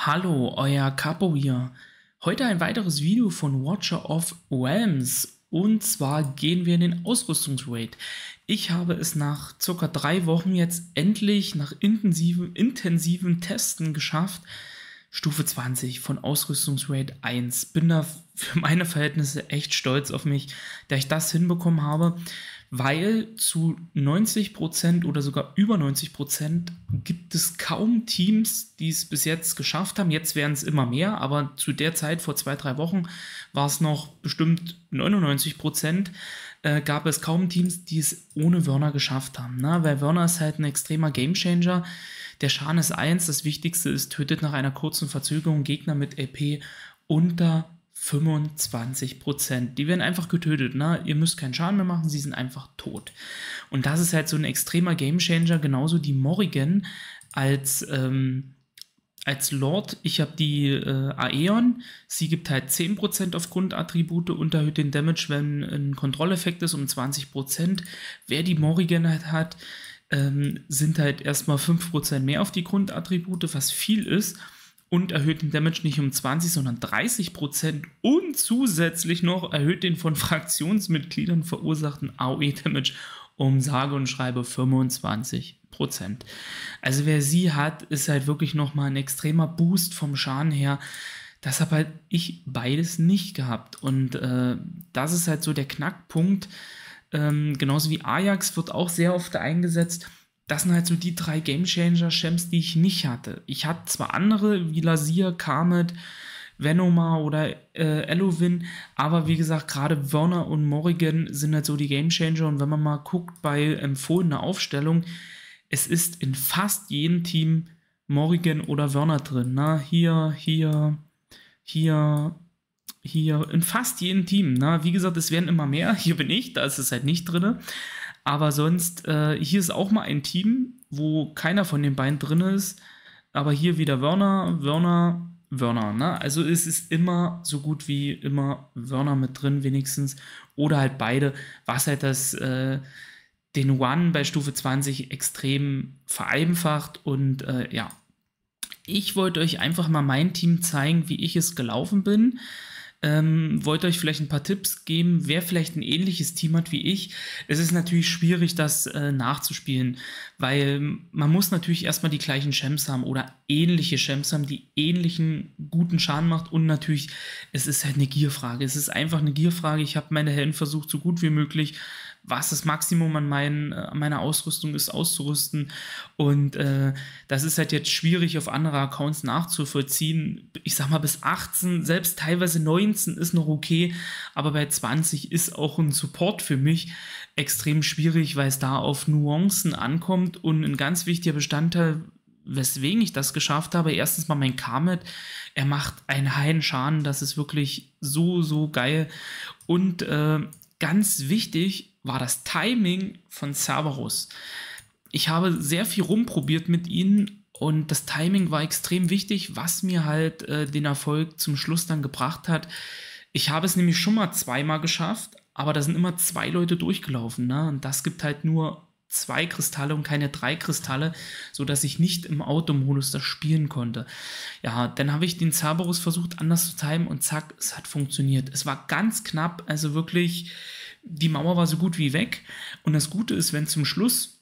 Hallo, euer Capo hier. Heute ein weiteres Video von Watcher of Realms. Und zwar gehen wir in den Ausrüstungsraid. Ich habe es nach circa drei Wochen jetzt endlich nach intensiven, intensiven Testen geschafft, Stufe 20 von Ausrüstungsrate 1. Bin da für meine Verhältnisse echt stolz auf mich, da ich das hinbekommen habe, weil zu 90% oder sogar über 90% gibt es kaum Teams, die es bis jetzt geschafft haben. Jetzt werden es immer mehr, aber zu der Zeit vor zwei, drei Wochen war es noch bestimmt 99% äh, gab es kaum Teams, die es ohne Werner geschafft haben. Ne? Weil Werner ist halt ein extremer Gamechanger. Der Schaden ist eins, das Wichtigste ist, tötet nach einer kurzen Verzögerung Gegner mit LP unter 25 Die werden einfach getötet. Ne? Ihr müsst keinen Schaden mehr machen, sie sind einfach tot. Und das ist halt so ein extremer Gamechanger. Genauso die Morrigan als ähm, als Lord, ich habe die äh, Aeon. Sie gibt halt 10% auf Grundattribute und erhöht den Damage, wenn ein Kontrolleffekt ist, um 20%. Wer die Morrigan halt hat, ähm, sind halt erstmal 5% mehr auf die Grundattribute, was viel ist. Und erhöht den Damage nicht um 20, sondern 30% und zusätzlich noch erhöht den von Fraktionsmitgliedern verursachten AOE-Damage um sage und schreibe 25 Prozent. Also wer sie hat, ist halt wirklich nochmal ein extremer Boost vom Schaden her. Das habe halt ich beides nicht gehabt. Und äh, das ist halt so der Knackpunkt. Ähm, genauso wie Ajax wird auch sehr oft eingesetzt. Das sind halt so die drei Game Changer-Champs, die ich nicht hatte. Ich hatte zwar andere, wie Lazier, Kamet, Venoma oder äh, Elowin. Aber wie gesagt, gerade Werner und Morrigan sind halt so die Game Changer. Und wenn man mal guckt bei empfohlener Aufstellung, es ist in fast jedem Team Morrigan oder Werner drin. Na, ne? hier, hier, hier, hier, in fast jedem Team. Na, ne? wie gesagt, es werden immer mehr. Hier bin ich, da ist es halt nicht drin. Aber sonst, äh, hier ist auch mal ein Team, wo keiner von den beiden drin ist. Aber hier wieder Werner, Werner, Wörner. Ne? Also es ist immer so gut wie immer Wörner mit drin, wenigstens. Oder halt beide, was halt das äh, den One bei Stufe 20 extrem vereinfacht. Und äh, ja, ich wollte euch einfach mal mein Team zeigen, wie ich es gelaufen bin. Ähm, wollte euch vielleicht ein paar Tipps geben, wer vielleicht ein ähnliches Team hat wie ich. Es ist natürlich schwierig, das äh, nachzuspielen, weil man muss natürlich erstmal die gleichen Champs haben oder ähnliche Champs haben, die ähnlichen guten Schaden macht und natürlich, es ist halt eine Gierfrage. Es ist einfach eine Gierfrage. Ich habe meine Helden versucht, so gut wie möglich was das Maximum an, mein, äh, an meiner Ausrüstung ist, auszurüsten. Und äh, das ist halt jetzt schwierig auf andere Accounts nachzuvollziehen. Ich sag mal, bis 18, selbst teilweise 19 ist noch okay, aber bei 20 ist auch ein Support für mich extrem schwierig, weil es da auf Nuancen ankommt und ein ganz wichtiger Bestandteil weswegen ich das geschafft habe. Erstens mal mein Kamet, er macht einen heilen Schaden, das ist wirklich so, so geil. Und äh, ganz wichtig, war das Timing von Cerberus. Ich habe sehr viel rumprobiert mit ihnen und das Timing war extrem wichtig, was mir halt äh, den Erfolg zum Schluss dann gebracht hat. Ich habe es nämlich schon mal zweimal geschafft, aber da sind immer zwei Leute durchgelaufen. Ne? Und das gibt halt nur zwei Kristalle und keine drei Kristalle, sodass ich nicht im Automodus das spielen konnte. Ja, dann habe ich den Cerberus versucht anders zu timen und zack, es hat funktioniert. Es war ganz knapp, also wirklich, die Mauer war so gut wie weg. Und das Gute ist, wenn zum Schluss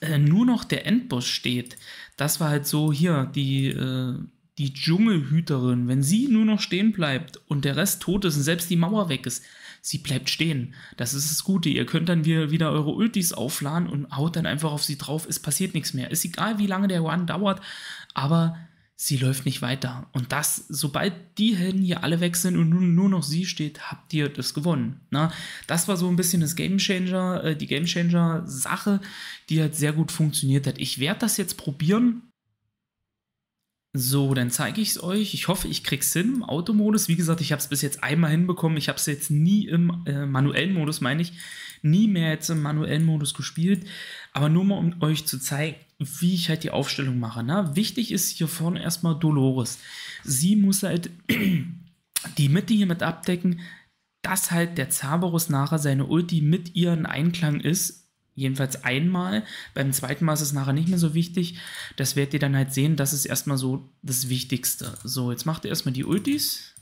äh, nur noch der Endboss steht, das war halt so hier, die... Äh, die Dschungelhüterin, wenn sie nur noch stehen bleibt und der Rest tot ist und selbst die Mauer weg ist, sie bleibt stehen. Das ist das Gute. Ihr könnt dann wieder eure Ultis aufladen und haut dann einfach auf sie drauf. Es passiert nichts mehr. Ist egal, wie lange der One dauert, aber sie läuft nicht weiter. Und das, sobald die Helden hier alle weg sind und nun nur noch sie steht, habt ihr das gewonnen. Na, ne? das war so ein bisschen das Game Changer, äh, die Game Changer Sache, die halt sehr gut funktioniert hat. Ich werde das jetzt probieren so, dann zeige ich es euch. Ich hoffe, ich krieg's hin im Automodus. Wie gesagt, ich habe es bis jetzt einmal hinbekommen. Ich habe es jetzt nie im äh, manuellen Modus, meine ich, nie mehr jetzt im manuellen Modus gespielt. Aber nur mal, um euch zu zeigen, wie ich halt die Aufstellung mache. Ne? Wichtig ist hier vorne erstmal Dolores. Sie muss halt die Mitte hier mit abdecken, dass halt der Cerberus nachher seine Ulti mit ihren Einklang ist Jedenfalls einmal. Beim zweiten Mal ist es nachher nicht mehr so wichtig. Das werdet ihr dann halt sehen. Das ist erstmal so das Wichtigste. So, jetzt macht ihr erstmal die Ultis.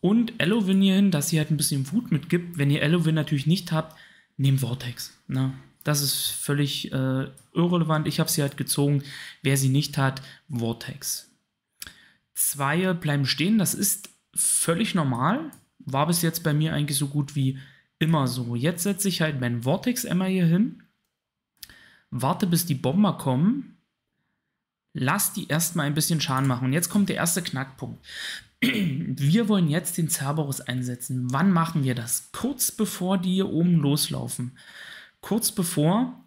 Und Elovin hier hin, dass sie halt ein bisschen Wut mitgibt. Wenn ihr Elovin natürlich nicht habt, nehmt Vortex. Na, ne? das ist völlig äh, irrelevant. Ich habe sie halt gezogen. Wer sie nicht hat, Vortex. Zwei bleiben stehen. Das ist völlig normal. War bis jetzt bei mir eigentlich so gut wie immer so. Jetzt setze ich halt meinen Vortex Emma hier hin, warte bis die Bomber kommen, lass die erstmal ein bisschen Schaden machen. Und jetzt kommt der erste Knackpunkt. Wir wollen jetzt den Cerberus einsetzen. Wann machen wir das? Kurz bevor die hier oben loslaufen. Kurz bevor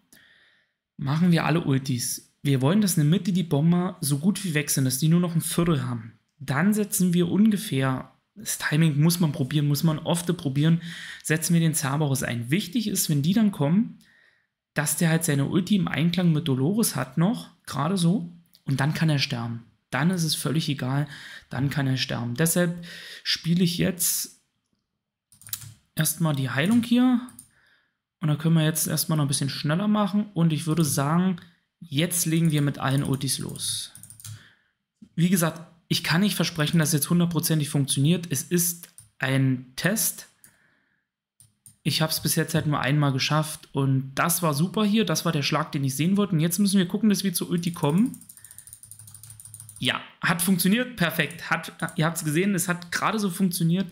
machen wir alle Ultis. Wir wollen, dass in der Mitte die Bomber so gut wie weg sind, dass die nur noch ein Viertel haben. Dann setzen wir ungefähr das Timing muss man probieren, muss man oft probieren, setzen wir den Cerberus ein. Wichtig ist, wenn die dann kommen, dass der halt seine Ulti im Einklang mit Dolores hat noch, gerade so, und dann kann er sterben. Dann ist es völlig egal, dann kann er sterben. Deshalb spiele ich jetzt erstmal die Heilung hier. Und da können wir jetzt erstmal noch ein bisschen schneller machen. Und ich würde sagen, jetzt legen wir mit allen Ultis los. Wie gesagt, ich kann nicht versprechen, dass es jetzt hundertprozentig funktioniert. Es ist ein Test. Ich habe es bis jetzt halt nur einmal geschafft und das war super hier. Das war der Schlag, den ich sehen wollte. Und jetzt müssen wir gucken, dass wir zu Ulti kommen. Ja, hat funktioniert, perfekt. Hat, ihr habt es gesehen, es hat gerade so funktioniert.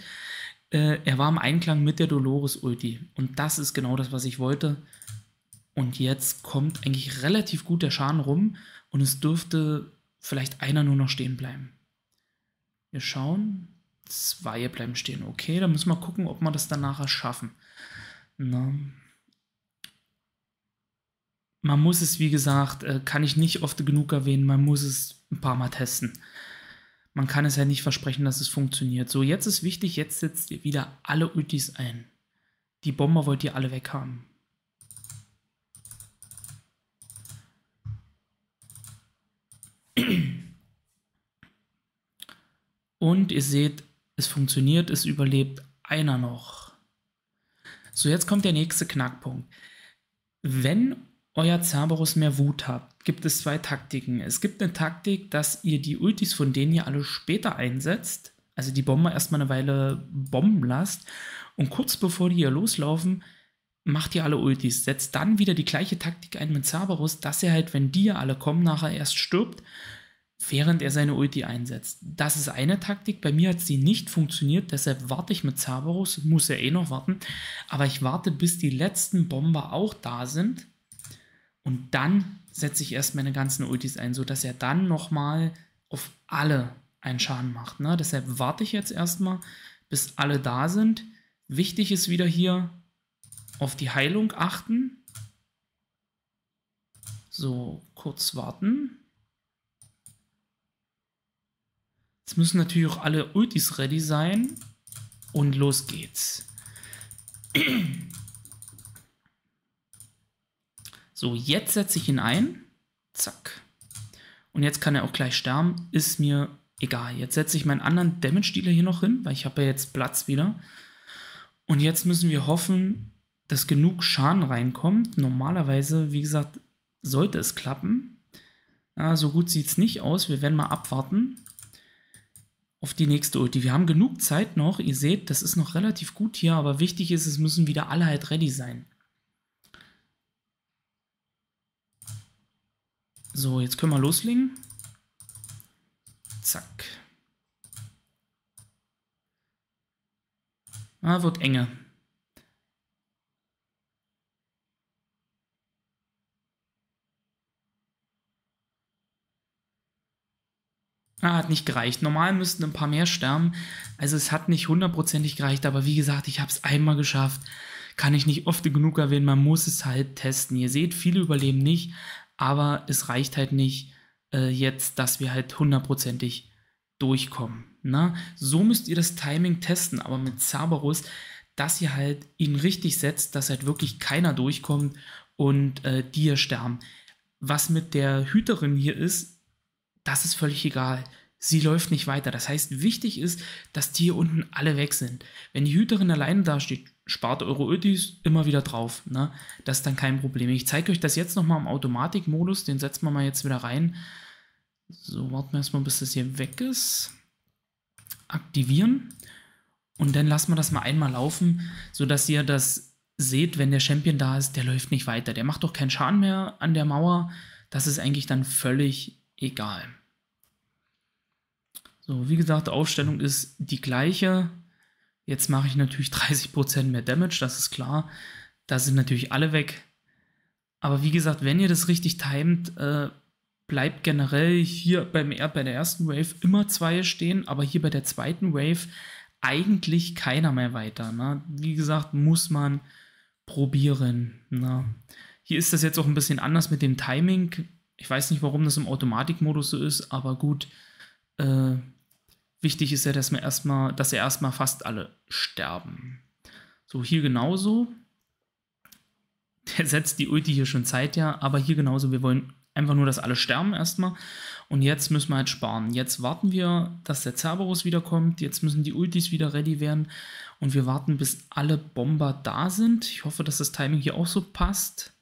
Äh, er war im Einklang mit der Dolores-Ulti. Und das ist genau das, was ich wollte. Und jetzt kommt eigentlich relativ gut der Schaden rum und es dürfte vielleicht einer nur noch stehen bleiben. Wir schauen. Zwei bleiben stehen. Okay, dann müssen wir gucken, ob wir das danach schaffen. Na. Man muss es, wie gesagt, äh, kann ich nicht oft genug erwähnen, man muss es ein paar Mal testen. Man kann es ja nicht versprechen, dass es funktioniert. So, jetzt ist wichtig, jetzt setzt ihr wieder alle Ultis ein. Die Bomber wollt ihr alle weg weghaben. Und ihr seht, es funktioniert, es überlebt einer noch. So, jetzt kommt der nächste Knackpunkt. Wenn euer Cerberus mehr Wut habt, gibt es zwei Taktiken. Es gibt eine Taktik, dass ihr die Ultis, von denen ihr alle später einsetzt, also die Bomber erstmal eine Weile bomben lasst und kurz bevor die hier loslaufen, macht ihr alle Ultis. Setzt dann wieder die gleiche Taktik ein mit Cerberus, dass ihr halt, wenn die alle kommen, nachher erst stirbt, während er seine Ulti einsetzt. Das ist eine Taktik. Bei mir hat sie nicht funktioniert, deshalb warte ich mit Cerberus. Muss er eh noch warten. Aber ich warte, bis die letzten Bomber auch da sind. Und dann setze ich erst meine ganzen Ultis ein, sodass er dann nochmal auf alle einen Schaden macht. Ne? Deshalb warte ich jetzt erstmal, bis alle da sind. Wichtig ist wieder hier auf die Heilung achten. So, kurz warten. Jetzt müssen natürlich auch alle Ultis ready sein. Und los geht's. So, jetzt setze ich ihn ein. Zack. Und jetzt kann er auch gleich sterben. Ist mir egal. Jetzt setze ich meinen anderen Damage-Dealer hier noch hin, weil ich habe ja jetzt Platz wieder. Und jetzt müssen wir hoffen, dass genug Schaden reinkommt. Normalerweise, wie gesagt, sollte es klappen. Ja, so gut sieht es nicht aus. Wir werden mal abwarten auf die nächste Ulti. Wir haben genug Zeit noch. Ihr seht, das ist noch relativ gut hier, aber wichtig ist, es müssen wieder alle halt ready sein. So, jetzt können wir loslegen. Zack. Ah, wird enger. Ah, hat nicht gereicht. Normal müssten ein paar mehr sterben. Also es hat nicht hundertprozentig gereicht, aber wie gesagt, ich habe es einmal geschafft. Kann ich nicht oft genug erwähnen, man muss es halt testen. Ihr seht, viele überleben nicht, aber es reicht halt nicht äh, jetzt, dass wir halt hundertprozentig durchkommen. Na? Ne? So müsst ihr das Timing testen, aber mit Cerberus, dass ihr halt ihn richtig setzt, dass halt wirklich keiner durchkommt und äh, die hier sterben. Was mit der Hüterin hier ist, das ist völlig egal. Sie läuft nicht weiter. Das heißt, wichtig ist, dass die hier unten alle weg sind. Wenn die Hüterin alleine da steht, spart eure Ötis immer wieder drauf. Ne? Das ist dann kein Problem. Ich zeige euch das jetzt nochmal im Automatikmodus. Den setzen wir mal jetzt wieder rein. So, warten wir erstmal, bis das hier weg ist. Aktivieren. Und dann lassen wir das mal einmal laufen, sodass ihr das seht, wenn der Champion da ist, der läuft nicht weiter. Der macht doch keinen Schaden mehr an der Mauer. Das ist eigentlich dann völlig egal. So, wie gesagt, die Aufstellung ist die gleiche. Jetzt mache ich natürlich 30% mehr Damage, das ist klar. Da sind natürlich alle weg. Aber wie gesagt, wenn ihr das richtig timet, äh, bleibt generell hier beim, bei der ersten Wave immer zwei stehen, aber hier bei der zweiten Wave eigentlich keiner mehr weiter. Ne? Wie gesagt, muss man probieren. Ne? Hier ist das jetzt auch ein bisschen anders mit dem Timing. Ich weiß nicht, warum das im Automatikmodus so ist, aber gut. Äh, wichtig ist ja, dass, wir erstmal, dass ja erstmal fast alle sterben. So, hier genauso. Der setzt die Ulti hier schon Zeit, ja, aber hier genauso. Wir wollen einfach nur, dass alle sterben erstmal. Und jetzt müssen wir halt sparen. Jetzt warten wir, dass der Cerberus wiederkommt. Jetzt müssen die Ultis wieder ready werden. Und wir warten, bis alle Bomber da sind. Ich hoffe, dass das Timing hier auch so passt.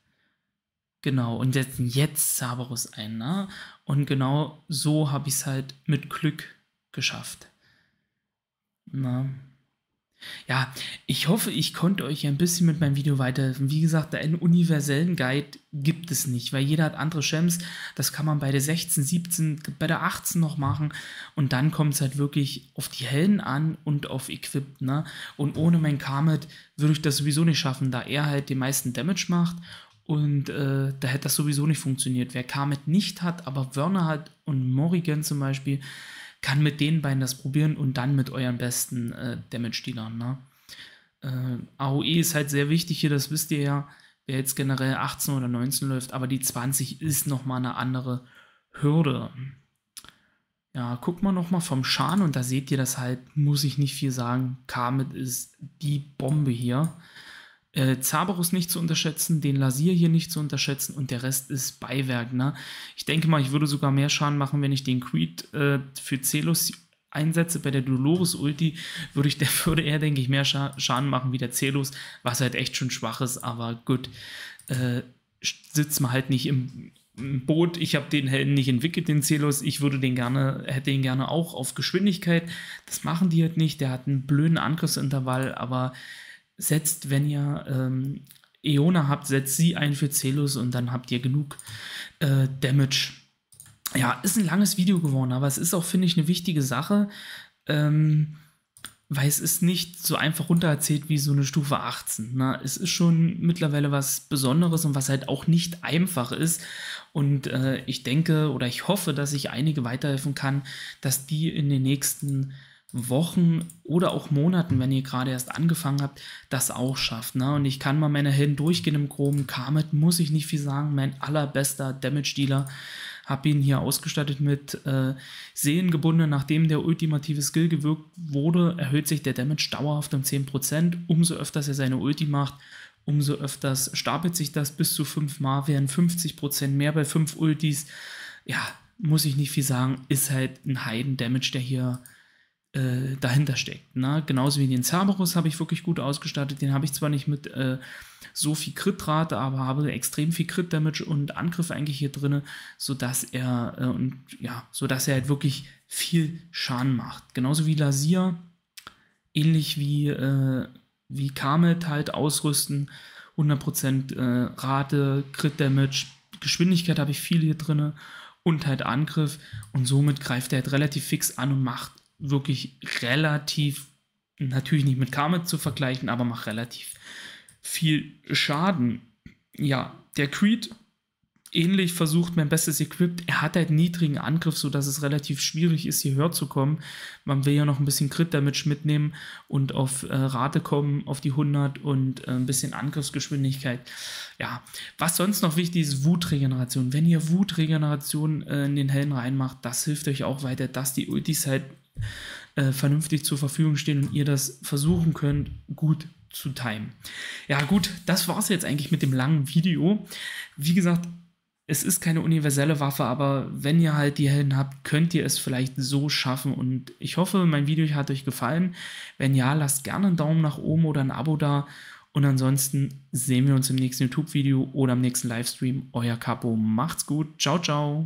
Genau, und setzen jetzt Cerberus ein. Ne? Und genau so habe ich es halt mit Glück geschafft. Na. Ja, ich hoffe, ich konnte euch ein bisschen mit meinem Video weiterhelfen. Wie gesagt, einen universellen Guide gibt es nicht, weil jeder hat andere Schems. Das kann man bei der 16, 17, bei der 18 noch machen. Und dann kommt es halt wirklich auf die Helden an und auf Equip. Ne? Und ohne mein Kamet würde ich das sowieso nicht schaffen, da er halt den meisten Damage macht und äh, da hätte das sowieso nicht funktioniert. Wer Kamet nicht hat, aber Werner hat und Morrigan zum Beispiel, kann mit den beiden das probieren und dann mit euren besten äh, Damage-Dealern. Ne? Äh, AOE ist halt sehr wichtig hier, das wisst ihr ja, wer jetzt generell 18 oder 19 läuft, aber die 20 ist nochmal eine andere Hürde. Ja, guck mal nochmal vom Schaden und da seht ihr das halt, muss ich nicht viel sagen. Kamet ist die Bombe hier. Äh, Zabarus nicht zu unterschätzen, den Lasier hier nicht zu unterschätzen und der Rest ist Beiwerk. Ne? Ich denke mal, ich würde sogar mehr Schaden machen, wenn ich den Creed äh, für Celos einsetze. Bei der Dolores-Ulti würde, ich, der, würde eher, denke ich, mehr Scha Schaden machen wie der Celos, was halt echt schon schwach ist, aber gut. Äh, sitzt man halt nicht im, Boot. Ich habe den Helden nicht entwickelt, den Celos. Ich würde den gerne, hätte ihn gerne auch auf Geschwindigkeit. Das machen die halt nicht. Der hat einen blöden Angriffsintervall, aber setzt, wenn ihr ähm, Eona habt, setzt sie ein für Celus und dann habt ihr genug äh, Damage. Ja, ist ein langes Video geworden, aber es ist auch, finde ich, eine wichtige Sache, ähm, weil es ist nicht so einfach runtererzählt wie so eine Stufe 18. Ne? Es ist schon mittlerweile was Besonderes und was halt auch nicht einfach ist. Und äh, ich denke oder ich hoffe, dass ich einige weiterhelfen kann, dass die in den nächsten Wochen oder auch Monaten, wenn ihr gerade erst angefangen habt, das auch schafft. Ne? Und ich kann mal meine Helden durchgehen im Groben. Kamet, muss ich nicht viel sagen, mein allerbester Damage-Dealer. Hab ihn hier ausgestattet mit äh, Seen gebunden. Nachdem der ultimative Skill gewirkt wurde, erhöht sich der Damage dauerhaft um 10%. Umso öfters er seine Ulti macht, umso öfters stapelt sich das bis zu 5 Mal, wären 50% mehr bei 5 Ultis. Ja, muss ich nicht viel sagen, ist halt ein Heiden-Damage, der hier äh, dahinter steckt. Ne? Genauso wie den Cerberus habe ich wirklich gut ausgestattet. Den habe ich zwar nicht mit äh, so viel Crit-Rate, aber habe extrem viel Crit-Damage und Angriff eigentlich hier drin, sodass er äh, und ja, sodass er halt wirklich viel Schaden macht. Genauso wie Lasier, ähnlich wie, äh, wie Kamet halt ausrüsten. 100% äh, Rate, Crit-Damage, Geschwindigkeit habe ich viel hier drin und halt Angriff und somit greift er halt relativ fix an und macht wirklich relativ, natürlich nicht mit Kamet zu vergleichen, aber macht relativ viel Schaden. Ja, der Creed ähnlich versucht, mein bestes Equipped. Er hat halt niedrigen Angriff, sodass es relativ schwierig ist, hier höher zu kommen. Man will ja noch ein bisschen Crit Damage mitnehmen und auf äh, Rate kommen, auf die 100 und äh, ein bisschen Angriffsgeschwindigkeit. Ja, was sonst noch wichtig ist, Wutregeneration. Wenn ihr Wutregeneration äh, in den Helden reinmacht, das hilft euch auch weiter, dass die Ultis halt äh, vernünftig zur Verfügung stehen und ihr das versuchen könnt, gut zu timen. Ja gut, das war es jetzt eigentlich mit dem langen Video. Wie gesagt, es ist keine universelle Waffe, aber wenn ihr halt die Helden habt, könnt ihr es vielleicht so schaffen. Und ich hoffe, mein Video hat euch gefallen. Wenn ja, lasst gerne einen Daumen nach oben oder ein Abo da. Und ansonsten sehen wir uns im nächsten YouTube-Video oder im nächsten Livestream. Euer Capo, macht's gut. Ciao, ciao.